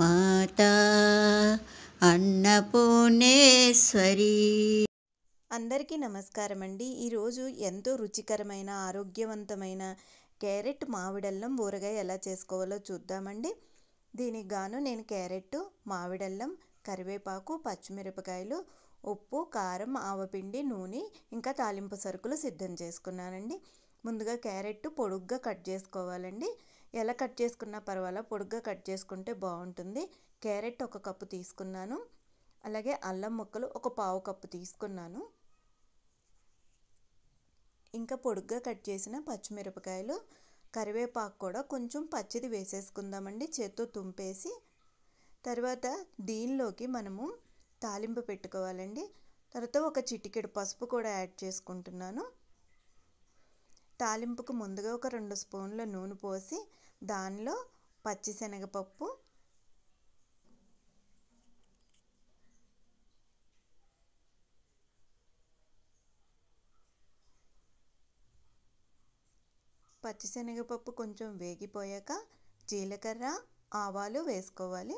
మాతా అన్నపూర్ణేశ్వరి అందరికీ నమస్కారం అండి ఈరోజు ఎంతో రుచికరమైన ఆరోగ్యవంతమైన క్యారెట్ మావిడల్లం ఊరగాయ ఎలా చేసుకోవాలో చూద్దామండి దీనికి గాను నేను క్యారెట్ మావిడల్లం కరివేపాకు పచ్చిమిరపకాయలు ఉప్పు కారం ఆవపిండి నూనె ఇంకా తాలింపు సరుకులు సిద్ధం చేసుకున్నానండి ముందుగా క్యారెట్ పొడుగ్గా కట్ చేసుకోవాలండి ఎలా కట్ చేసుకున్నా పర్వాలా పొడుగ్గా కట్ చేసుకుంటే బాగుంటుంది క్యారెట్ ఒక కప్పు తీసుకున్నాను అలాగే అల్లం ముక్కలు ఒక పావు కప్పు తీసుకున్నాను ఇంకా పొడుగ్గా కట్ చేసిన పచ్చిమిరపకాయలు కరివేపాకు కూడా కొంచెం పచ్చిది వేసేసుకుందామండి చేత్తో తుంపేసి తర్వాత దీనిలోకి మనము తాలింపు పెట్టుకోవాలండి తర్వాత ఒక చిటికెడు పసుపు కూడా యాడ్ చేసుకుంటున్నాను తాలింపుకు ముందుగా ఒక రెండు స్పూన్ల నూనె పోసి దానిలో పచ్చిశనగపప్పు పచ్చిశనగపప్పు కొంచెం వేగిపోయాక జీలకర్ర ఆవాలు వేసుకోవాలి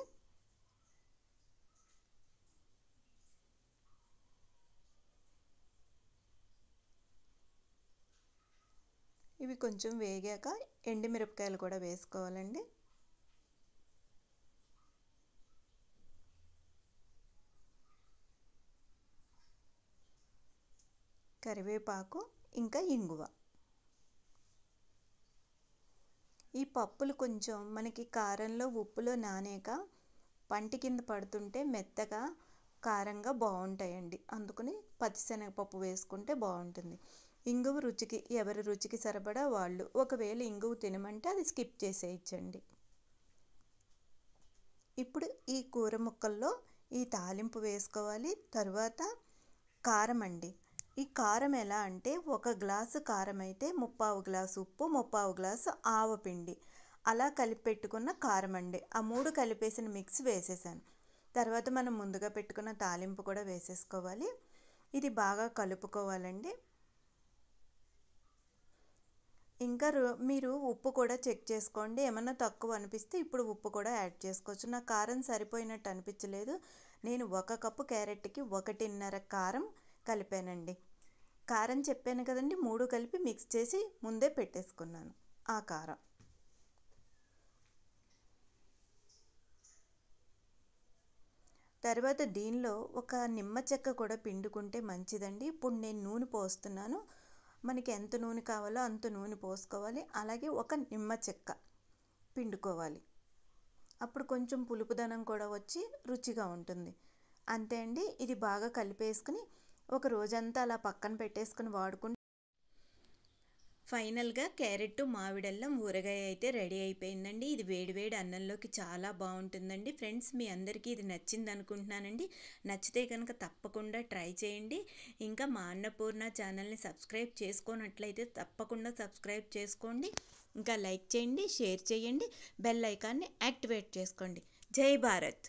ఇవి కొంచెం వేగాక మిరపకాయలు కూడా వేసుకోవాలండి కరివేపాకు ఇంకా ఇంగువ ఈ పప్పులు కొంచెం మనకి కారంలో ఉప్పులో నానేక పంటి కింద పడుతుంటే మెత్తగా కారంగా బాగుంటాయండి అందుకని పచ్చిశనగపప్పు వేసుకుంటే బాగుంటుంది ఇంగువ రుచికి ఎవరి రుచికి సరిపడా వాళ్ళు ఒకవేళ ఇంగువ తినమంటే అది స్కిప్ చేసేయచ్చండి ఇప్పుడు ఈ కూర ముక్కల్లో ఈ తాలింపు వేసుకోవాలి తర్వాత కారం అండి ఈ కారం ఎలా అంటే ఒక గ్లాసు కారం అయితే ముప్పావు గ్లాసు ఉప్పు ముప్పావు గ్లాసు ఆవపిండి అలా కలిపి పెట్టుకున్న కారం అండి ఆ మూడు కలిపేసిన మిక్స్ వేసేసాను తర్వాత మనం ముందుగా పెట్టుకున్న తాలింపు కూడా వేసేసుకోవాలి ఇది బాగా కలుపుకోవాలండి ఇంకా మీరు ఉప్పు కూడా చెక్ చేసుకోండి ఏమన్నా తక్కువ అనిపిస్తే ఇప్పుడు ఉప్పు కూడా యాడ్ చేసుకోవచ్చు నాకు కారం సరిపోయినట్టు అనిపించలేదు నేను ఒక కప్పు క్యారెట్కి ఒకటిన్నర కారం కలిపానండి కారం చెప్పాను కదండి మూడు కలిపి మిక్స్ చేసి ముందే పెట్టేసుకున్నాను ఆ కారం తర్వాత దీనిలో ఒక నిమ్మ చెక్క కూడా పిండుకుంటే మంచిదండి ఇప్పుడు నేను నూనె పోస్తున్నాను మనకి ఎంత నూనె కావాలో అంత నూనె పోసుకోవాలి అలాగే ఒక నిమ్మ చెక్క పిండుకోవాలి అప్పుడు కొంచెం పులుపుదనం కూడా వచ్చి రుచిగా ఉంటుంది అంతే అండి ఇది బాగా కలిపేసుకుని ఒక రోజంతా అలా పక్కన పెట్టేసుకుని వాడుకుంటే ఫైనల్గా క్యారెట్ మామిడల్లం ఊరగాయ అయితే రెడీ అయిపోయిందండి ఇది వేడివేడి అన్నంలోకి చాలా బాగుంటుందండి ఫ్రెండ్స్ మీ అందరికీ ఇది నచ్చింది అనుకుంటున్నానండి నచ్చితే కనుక తప్పకుండా ట్రై చేయండి ఇంకా మా అన్నపూర్ణ ఛానల్ని సబ్స్క్రైబ్ చేసుకోనట్లయితే తప్పకుండా సబ్స్క్రైబ్ చేసుకోండి ఇంకా లైక్ చేయండి షేర్ చేయండి బెల్ ఐకాన్ని యాక్టివేట్ చేసుకోండి జై భారత్